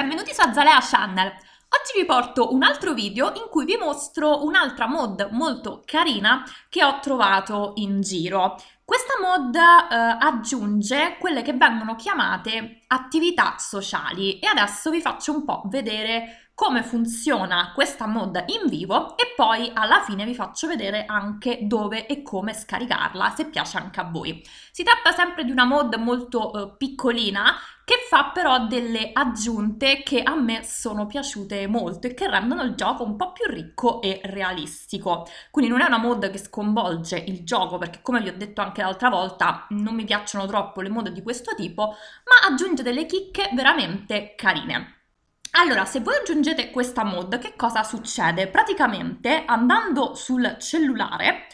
benvenuti su Azalea Channel. Oggi vi porto un altro video in cui vi mostro un'altra mod molto carina che ho trovato in giro. Questa mod eh, aggiunge quelle che vengono chiamate attività sociali e adesso vi faccio un po' vedere come funziona questa mod in vivo e poi alla fine vi faccio vedere anche dove e come scaricarla se piace anche a voi. Si tratta sempre di una mod molto eh, piccolina che fa però delle aggiunte che a me sono piaciute molto e che rendono il gioco un po' più ricco e realistico. Quindi non è una mod che sconvolge il gioco perché come vi ho detto anche l'altra volta non mi piacciono troppo le mod di questo tipo, ma aggiunge delle chicche veramente carine. Allora, se voi aggiungete questa mod, che cosa succede? Praticamente andando sul cellulare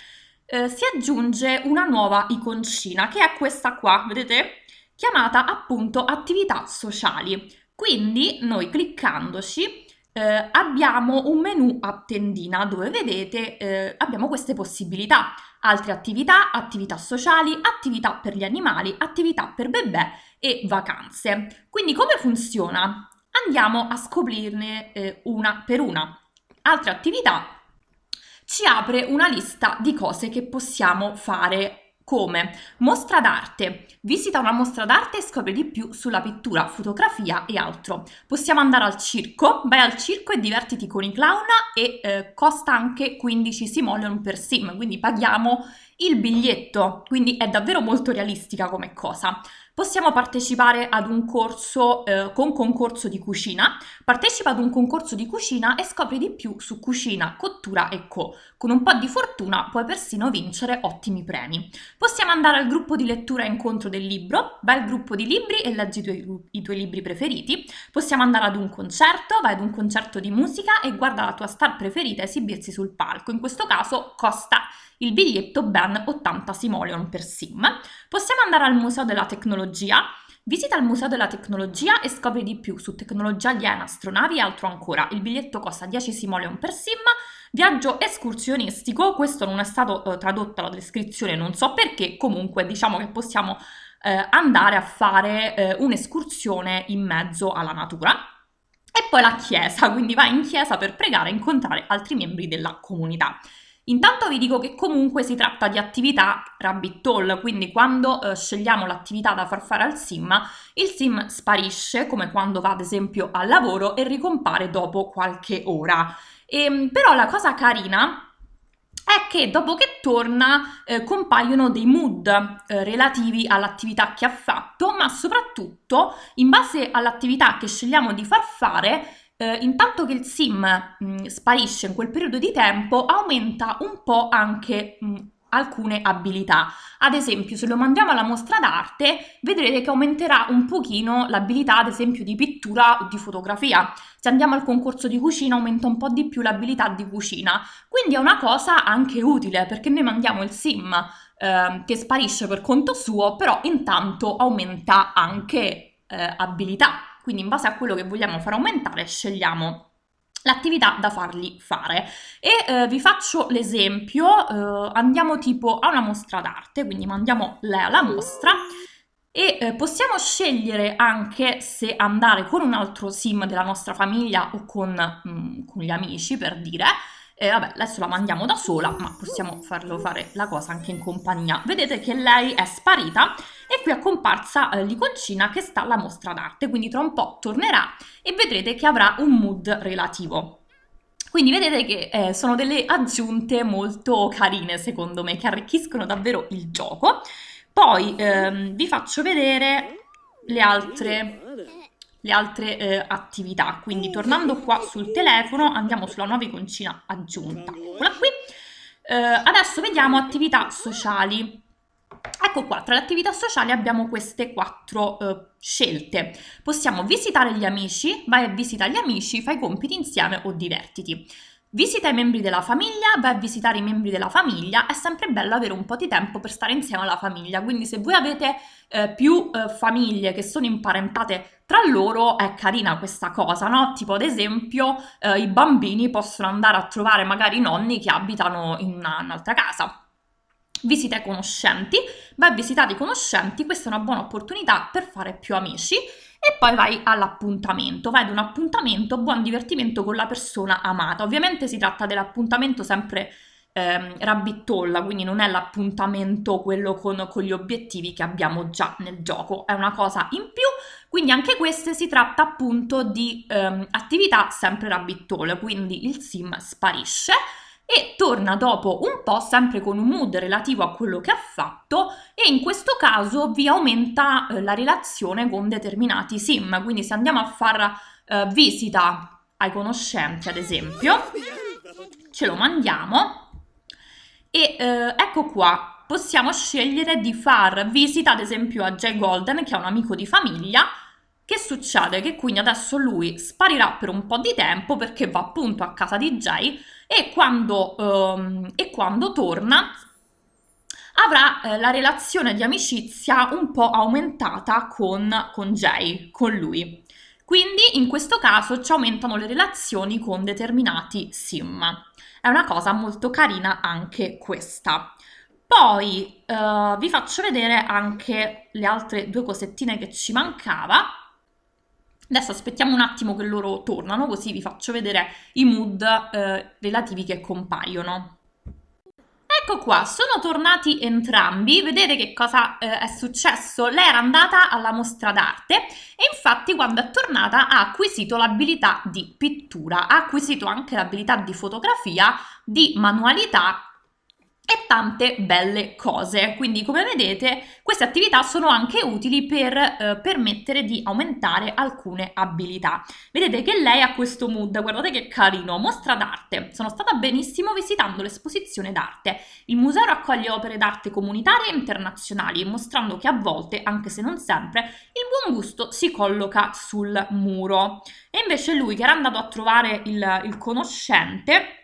eh, si aggiunge una nuova iconcina, che è questa qua, vedete? Chiamata appunto attività sociali. Quindi noi cliccandoci eh, abbiamo un menu a tendina dove vedete eh, abbiamo queste possibilità altre attività, attività sociali, attività per gli animali, attività per bebè e vacanze. Quindi come funziona? andiamo a scoprirne eh, una per una. Altra attività ci apre una lista di cose che possiamo fare come mostra d'arte. Visita una mostra d'arte e scopri di più sulla pittura, fotografia e altro. Possiamo andare al circo, vai al circo e divertiti con i clown e eh, costa anche 15 simoleon per sim, quindi paghiamo il biglietto, quindi è davvero molto realistica come cosa. Possiamo partecipare ad un corso eh, con concorso di cucina, partecipa ad un concorso di cucina e scopri di più su cucina, cottura e co. Con un po' di fortuna puoi persino vincere ottimi premi. Possiamo andare al gruppo di lettura e incontro del libro, vai al gruppo di libri e leggi i tuoi, i tuoi libri preferiti. Possiamo andare ad un concerto, vai ad un concerto di musica e guarda la tua star preferita esibirsi sul palco, in questo caso Costa il biglietto ben 80 simoleon per SIM. Possiamo andare al Museo della Tecnologia, Visita il Museo della Tecnologia e scopri di più su tecnologia aliena, astronavi e altro ancora. Il biglietto costa 10 simoleon per sim. Viaggio escursionistico, questo non è stato eh, tradotto alla descrizione, non so perché, comunque diciamo che possiamo eh, andare a fare eh, un'escursione in mezzo alla natura. E poi la chiesa, quindi vai in chiesa per pregare e incontrare altri membri della comunità. Intanto vi dico che comunque si tratta di attività rabbit hole, quindi quando eh, scegliamo l'attività da far fare al sim, il sim sparisce come quando va ad esempio al lavoro e ricompare dopo qualche ora. E, ehm, però la cosa carina è che dopo che torna eh, compaiono dei mood eh, relativi all'attività che ha fatto, ma soprattutto in base all'attività che scegliamo di far fare eh, intanto che il SIM mh, mm, sparisce in quel periodo di tempo, aumenta un po' anche mh, mm, alcune abilità. Ad esempio, se lo mandiamo alla mostra d'arte, vedrete che aumenterà un pochino l'abilità, ad esempio, di pittura o di fotografia. Se andiamo al concorso di cucina, aumenta un po' di più l'abilità di cucina. Quindi è una cosa anche utile, perché noi mandiamo il sim ehm, che sparisce per conto suo, però intanto aumenta anche eh, abilità quindi in base a quello che vogliamo far aumentare scegliamo l'attività da fargli fare e eh, vi faccio l'esempio eh, andiamo tipo a una mostra d'arte quindi mandiamo lei alla mostra e eh, possiamo scegliere anche se andare con un altro sim della nostra famiglia o con, mh, mm, con gli amici per dire e vabbè, adesso la mandiamo da sola, ma possiamo farlo fare la cosa anche in compagnia. Vedete che lei è sparita e qui è comparsa eh, l'iconcina che sta alla mostra d'arte, quindi tra un po' tornerà e vedrete che avrà un mood relativo. Quindi vedete che eh, sono delle aggiunte molto carine, secondo me, che arricchiscono davvero il gioco. Poi ehm, vi faccio vedere le altre le altre eh, attività. Quindi mm. tornando qua sul telefono andiamo sulla nuova iconcina aggiunta. Eccola qui. Eh, adesso vediamo attività sociali. Ecco qua, tra le attività sociali abbiamo queste quattro eh, scelte. Possiamo visitare gli amici, vai a visitare gli amici, fai compiti insieme o divertiti. Visita i membri della famiglia, vai a visitare i membri della famiglia, è sempre bello avere un po' di tempo per stare insieme alla famiglia, quindi se voi avete eh, più eh, famiglie che sono imparentate tra loro è carina questa cosa, no? Tipo ad esempio eh, i bambini possono andare a trovare magari i nonni che abitano in una, un'altra casa. Visita i conoscenti, vai a visitare i conoscenti, questa è una buona opportunità per fare più amici e poi vai all'appuntamento, vai ad un appuntamento, buon divertimento con la persona amata. Ovviamente si tratta dell'appuntamento sempre ehm, rabbittolla, quindi non è l'appuntamento quello con, con gli obiettivi che abbiamo già nel gioco, è una cosa in più, quindi anche queste si tratta appunto di ehm, attività sempre rabbittolle, quindi il sim sparisce e torna dopo un po' sempre con un mood relativo a quello che ha fatto e in questo caso vi aumenta eh, la relazione con determinati sim, quindi se andiamo a far eh, visita ai conoscenti ad esempio, ce lo mandiamo e eh, ecco qua, possiamo scegliere di far visita ad esempio a Jay Golden, che è un amico di famiglia, che succede? Che quindi adesso lui sparirà per un po' di tempo perché va appunto a casa di Jay e quando, ehm, e quando torna avrà eh, la relazione di amicizia un po' aumentata con, con Jay, con lui. Quindi in questo caso ci aumentano le relazioni con determinati sim. È una cosa molto carina anche questa. Poi eh, vi faccio vedere anche le altre due cosettine che ci mancava. Adesso aspettiamo un attimo che loro tornano, così vi faccio vedere i mood eh, relativi che compaiono. Ecco qua, sono tornati entrambi, vedete che cosa eh, è successo? Lei era andata alla mostra d'arte e infatti quando è tornata ha acquisito l'abilità di pittura, ha acquisito anche l'abilità di fotografia, di manualità e tante belle cose. Quindi, come vedete, queste attività sono anche utili per eh, permettere di aumentare alcune abilità. Vedete che lei ha questo mood, guardate che carino, mostra d'arte. Sono stata benissimo visitando l'esposizione d'arte. Il museo raccoglie opere d'arte comunitarie e internazionali, mostrando che a volte, anche se non sempre, il buon gusto si colloca sul muro. E invece lui, che era andato a trovare il, il conoscente,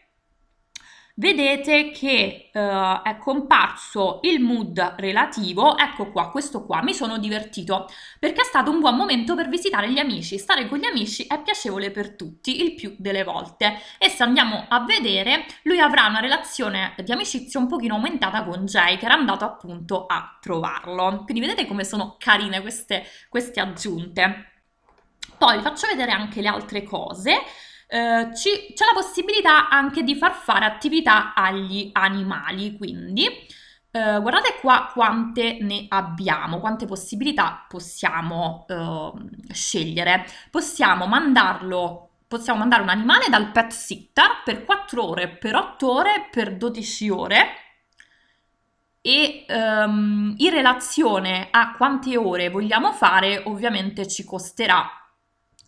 vedete che eh, è comparso il mood relativo, ecco qua, questo qua, mi sono divertito, perché è stato un buon momento per visitare gli amici, stare con gli amici è piacevole per tutti, il più delle volte, e se andiamo a vedere, lui avrà una relazione di amicizia un pochino aumentata con Jay, che era andato appunto a trovarlo, quindi vedete come sono carine queste, queste aggiunte. Poi vi faccio vedere anche le altre cose, eh, ci, c'è la possibilità anche di far fare attività agli animali, quindi eh, guardate qua quante ne abbiamo, quante possibilità possiamo eh, scegliere. Possiamo mandarlo possiamo mandare un animale dal pet sitter per 4 ore, per 8 ore, per 12 ore e um, in relazione a quante ore vogliamo fare ovviamente ci costerà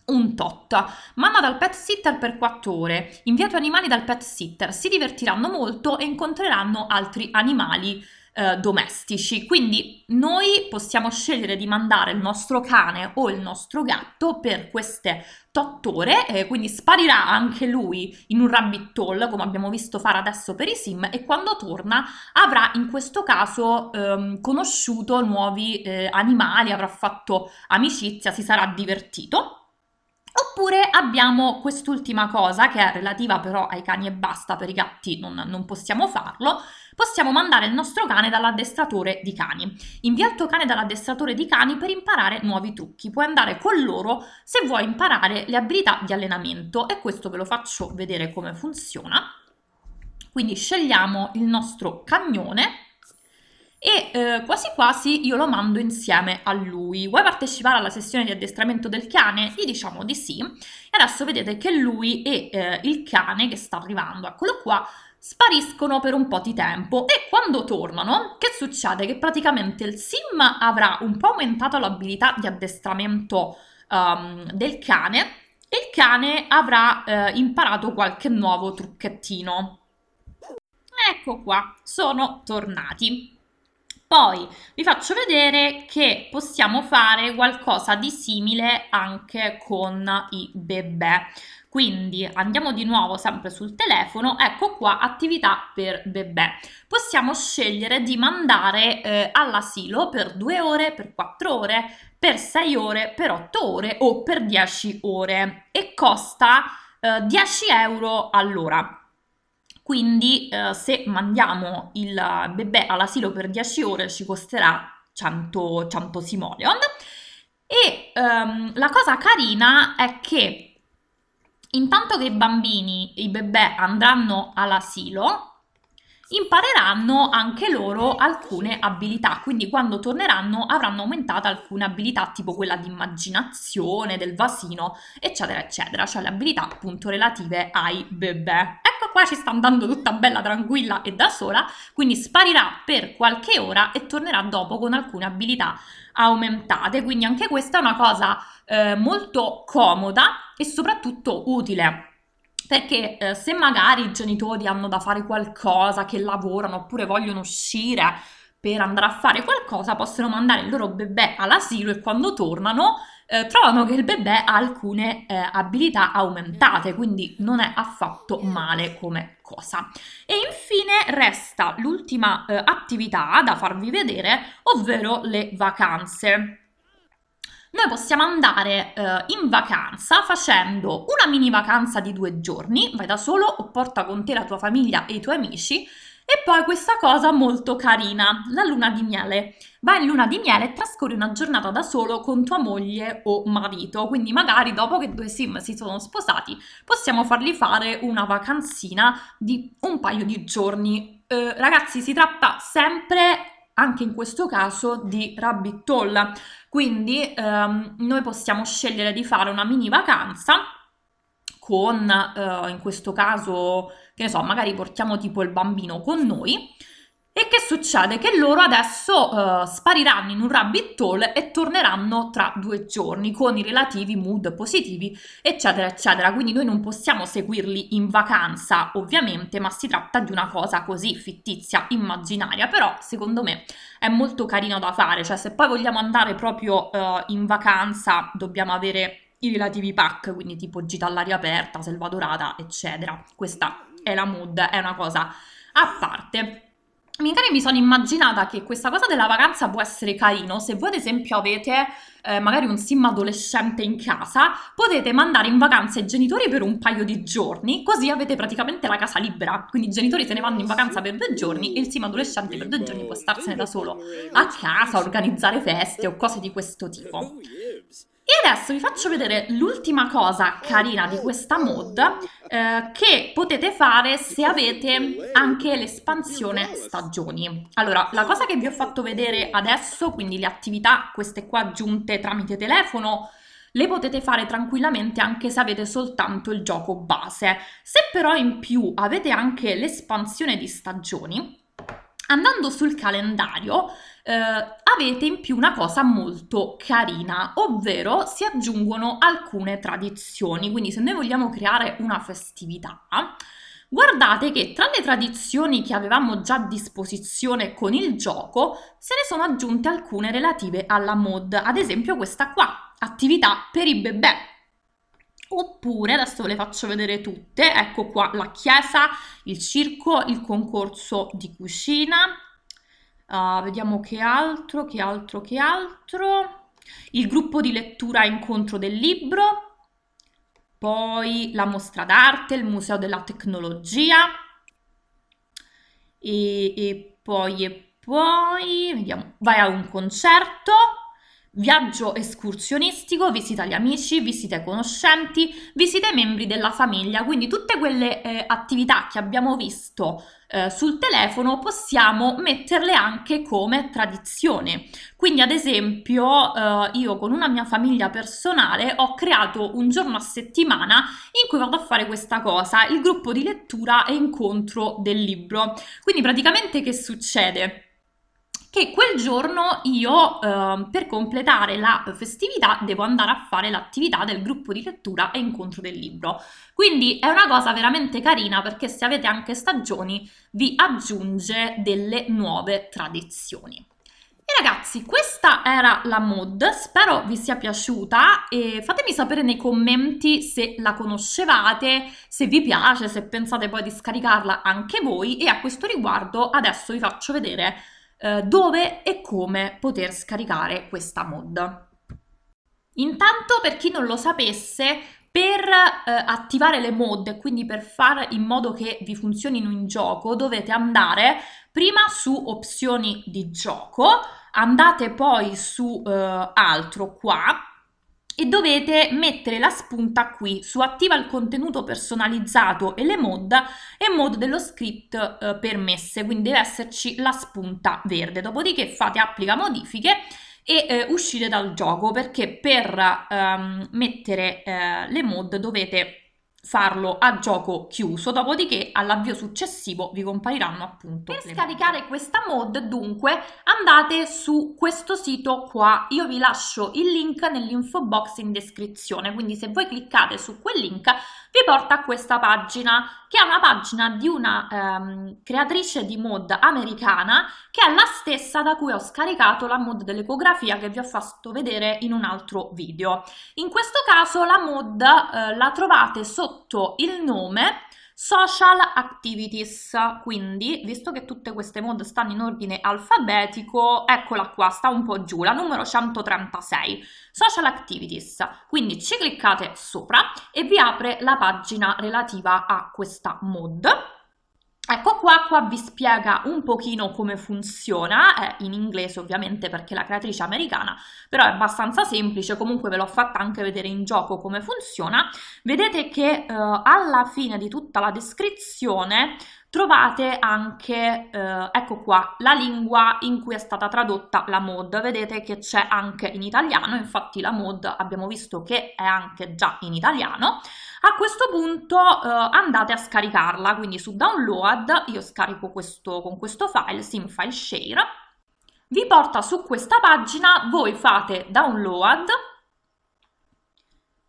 un tot. Mamma dal pet sitter per 4 ore. Invia Inviato animali dal pet sitter. Si divertiranno molto e incontreranno altri animali eh, domestici. Quindi noi possiamo scegliere di mandare il nostro cane o il nostro gatto per queste 8 ore, eh, quindi sparirà anche lui in un rabbit hole come abbiamo visto fare adesso per i sim e quando torna avrà in questo caso ehm, conosciuto nuovi eh, animali, avrà fatto amicizia, si sarà divertito Oppure abbiamo quest'ultima cosa che è relativa però ai cani e basta, per i gatti non, non possiamo farlo, possiamo mandare il nostro cane dall'addestratore di cani. Invia il tuo cane dall'addestratore di cani per imparare nuovi trucchi, puoi andare con loro se vuoi imparare le abilità di allenamento e questo ve lo faccio vedere come funziona. Quindi scegliamo il nostro cagnone e eh, quasi quasi io lo mando insieme a lui. Vuoi partecipare alla sessione di addestramento del cane? Gli diciamo di sì. E adesso vedete che lui e eh, il cane che sta arrivando, eccolo qua, spariscono per un po' di tempo e quando tornano, che succede? Che praticamente il sim avrà un po' aumentato l'abilità di addestramento um, del cane e il cane avrà eh, imparato qualche nuovo trucchettino. Ecco qua, sono tornati. Poi vi faccio vedere che possiamo fare qualcosa di simile anche con i bebè. Quindi andiamo di nuovo sempre sul telefono, ecco qua attività per bebè. Possiamo scegliere di mandare eh, all'asilo per 2 ore, per 4 ore, per 6 ore, per 8 ore o per 10 ore e costa eh, 10 euro all'ora. Quindi eh, se mandiamo il bebè all'asilo per 10 ore ci costerà 100, 100 simoleon. E ehm, la cosa carina è che intanto che i bambini, i bebè andranno all'asilo, impareranno anche loro alcune abilità, quindi quando torneranno avranno aumentata alcune abilità tipo quella di immaginazione, del vasino, eccetera, eccetera, cioè le abilità appunto relative ai bebè. Ecco qua ci sta andando tutta bella, tranquilla e da sola, quindi sparirà per qualche ora e tornerà dopo con alcune abilità aumentate, quindi anche questa è una cosa eh, molto comoda e soprattutto utile perché eh, se magari i genitori hanno da fare qualcosa, che lavorano oppure vogliono uscire per andare a fare qualcosa, possono mandare il loro bebè all'asilo e quando tornano eh, trovano che il bebè ha alcune eh, abilità aumentate, quindi non è affatto male come cosa. E infine resta l'ultima eh, attività da farvi vedere, ovvero le vacanze noi possiamo andare eh, in vacanza facendo una mini vacanza di due giorni, vai da solo o porta con te la tua famiglia e i tuoi amici. E poi questa cosa molto carina, la luna di miele. Vai in luna di miele e trascorri una giornata da solo con tua moglie o marito, quindi magari dopo che due sim si sono sposati possiamo fargli fare una vacanzina di un paio di giorni. Eh, ragazzi, si tratta sempre, anche in questo caso, di rabbit hole. Quindi ehm, noi possiamo scegliere di fare una mini vacanza con, eh, in questo caso, che ne so, magari portiamo tipo il bambino con noi e che succede? Che loro adesso eh, spariranno in un rabbit hole e torneranno tra due giorni con i relativi mood positivi, eccetera, eccetera. Quindi noi non possiamo seguirli in vacanza, ovviamente, ma si tratta di una cosa così fittizia, immaginaria. Però, secondo me, è molto carino da fare. Cioè, se poi vogliamo andare proprio eh, in vacanza, dobbiamo avere i relativi pack, quindi tipo gita all'aria aperta, selva dorata, eccetera. Questa è la mood, è una cosa a parte. Magari mi sono immaginata che questa cosa della vacanza può essere carino. Se voi, ad esempio, avete eh, magari un sim adolescente in casa, potete mandare in vacanza i genitori per un paio di giorni, così avete praticamente la casa libera. Quindi i genitori se ne vanno in vacanza per due giorni e il sim adolescente per due giorni può starsene da solo a casa, organizzare feste o cose di questo tipo. E adesso vi faccio vedere l'ultima cosa carina di questa mod eh, che potete fare se avete anche l'espansione stagioni. Allora, la cosa che vi ho fatto vedere adesso, quindi le attività, queste qua aggiunte tramite telefono, le potete fare tranquillamente anche se avete soltanto il gioco base. Se però in più avete anche l'espansione di stagioni, Andando sul calendario eh, avete in più una cosa molto carina, ovvero si aggiungono alcune tradizioni, quindi se noi vogliamo creare una festività, Guardate che tra le tradizioni che avevamo già a disposizione con il gioco, se ne sono aggiunte alcune relative alla mod, ad esempio questa qua, attività per i bebè. Oppure, adesso le faccio vedere tutte, ecco qua la chiesa, il circo, il concorso di cucina, uh, vediamo che altro, che altro, che altro, il gruppo di lettura incontro del libro, poi la mostra d'arte, il museo della tecnologia e, e poi, e poi, vediamo, vai a un concerto, Viaggio escursionistico, visita agli amici, visita ai conoscenti, visita ai membri della famiglia, quindi tutte quelle eh, attività che abbiamo visto eh, sul telefono possiamo metterle anche come tradizione. Quindi ad esempio eh, io con una mia famiglia personale ho creato un giorno a settimana in cui vado a fare questa cosa, il gruppo di lettura e incontro del libro. Quindi praticamente che succede? che quel giorno io eh, per completare la festività devo andare a fare l'attività del gruppo di lettura e incontro del libro. Quindi è una cosa veramente carina perché se avete anche stagioni vi aggiunge delle nuove tradizioni. E ragazzi, questa era la mod, spero vi sia piaciuta e fatemi sapere nei commenti se la conoscevate, se vi piace, se pensate poi di scaricarla anche voi e a questo riguardo adesso vi faccio vedere eh, dove e come poter scaricare questa mod. Intanto, per chi non lo sapesse, per eh, attivare le mod, quindi per fare in modo che vi funzionino in gioco, dovete andare prima su opzioni di gioco, andate poi su eh, altro qua e dovete mettere la spunta qui su attiva il contenuto personalizzato e le mod e mod dello script eh, permesse quindi deve esserci la spunta verde dopodiché fate applica modifiche e eh, uscire dal gioco perché per ehm, mettere eh, le mod dovete farlo a gioco chiuso, dopodiché all'avvio successivo vi compariranno appunto. Per scaricare mod. questa mod dunque andate su questo sito qua, io vi lascio il link nell'info box in descrizione, quindi se voi cliccate su quel link vi porta a questa pagina, che è una pagina di una ehm, creatrice di mod americana, che è la stessa da cui ho scaricato la mod dell'ecografia che vi ho fatto vedere in un altro video. In questo caso la mod eh, la trovate sotto il nome Social activities, quindi visto che tutte queste mod stanno in ordine alfabetico, eccola qua, sta un po' giù, la numero 136. Social activities, quindi ci cliccate sopra e vi apre la pagina relativa a questa mod Ecco qua, qua vi spiega un pochino come funziona, eh, in inglese ovviamente perché la creatrice è americana, però è abbastanza semplice, comunque ve l'ho fatta anche vedere in gioco come funziona. Vedete che eh, alla fine di tutta la descrizione Trovate anche, eh, ecco qua, la lingua in cui è stata tradotta la mod. Vedete che c'è anche in italiano, infatti la mod abbiamo visto che è anche già in italiano. A questo punto eh, andate a scaricarla, quindi su download io scarico questo, con questo file, sim file share, vi porta su questa pagina, voi fate download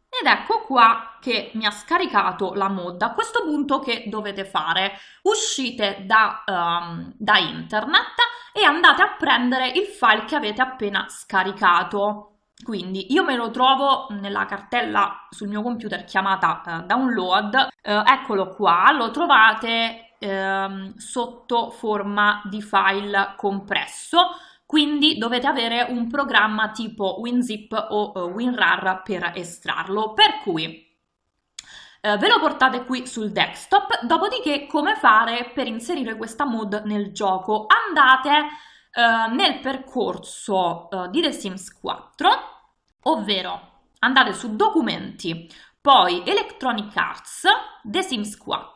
ed ecco qua che mi ha scaricato la mod, a questo punto che dovete fare? Uscite da, um, da internet e andate a prendere il file che avete appena scaricato. Quindi io me lo trovo nella cartella sul mio computer chiamata uh, download, uh, eccolo qua, lo trovate uh, sotto forma di file compresso, quindi dovete avere un programma tipo WinZip o eh, WinRAR per estrarlo. Per cui eh, ve lo portate qui sul desktop, dopodiché come fare per inserire questa mod nel gioco? Andate eh, nel percorso eh, di The Sims 4, ovvero andate su documenti, poi Electronic Arts, The Sims 4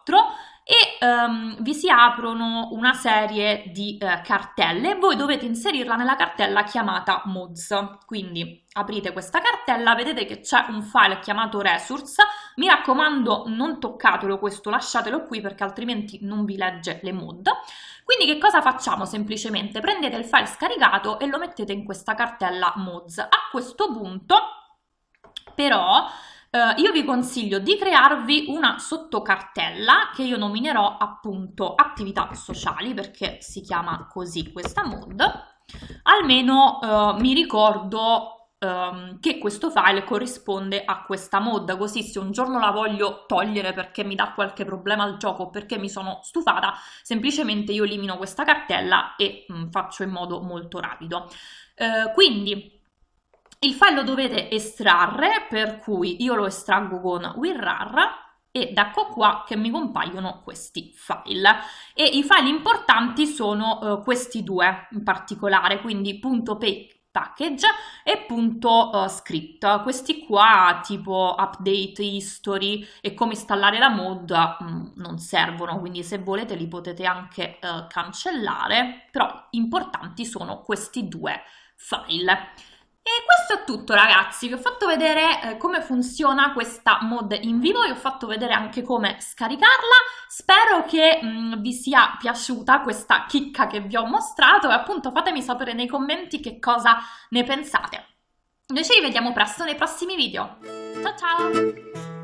e um, vi si aprono una serie di eh, cartelle e voi dovete inserirla nella cartella chiamata mods. Quindi aprite questa cartella, vedete che c'è un file chiamato resource mi raccomando, non toccatelo questo, lasciatelo qui perché altrimenti non vi legge le mod. Quindi che cosa facciamo semplicemente? Prendete il file scaricato e lo mettete in questa cartella mods. A questo punto, però, Uh, io vi consiglio di crearvi una sottocartella che io nominerò appunto attività sociali perché si chiama così questa mod. Almeno uh, mi ricordo um, che questo file corrisponde a questa mod, così se un giorno la voglio togliere perché mi dà qualche problema al gioco o perché mi sono stufata, semplicemente io elimino questa cartella e mh, mm, faccio in modo molto rapido. Uh, quindi il file lo dovete estrarre, per cui io lo estraggo con WinRAR ed ecco qua che mi compaiono questi file e i file importanti sono eh, questi due in particolare quindi .pk package e punto uh, script. Questi qua tipo update history e come installare la mod mh, mm, non servono, quindi se volete li potete anche uh, cancellare, però importanti sono questi due file. E questo è tutto ragazzi, vi ho fatto vedere eh, come funziona questa mod in vivo, vi ho fatto vedere anche come scaricarla, spero che mh, mm, vi sia piaciuta questa chicca che vi ho mostrato e appunto fatemi sapere nei commenti che cosa ne pensate. Noi ci rivediamo presto nei prossimi video, ciao ciao!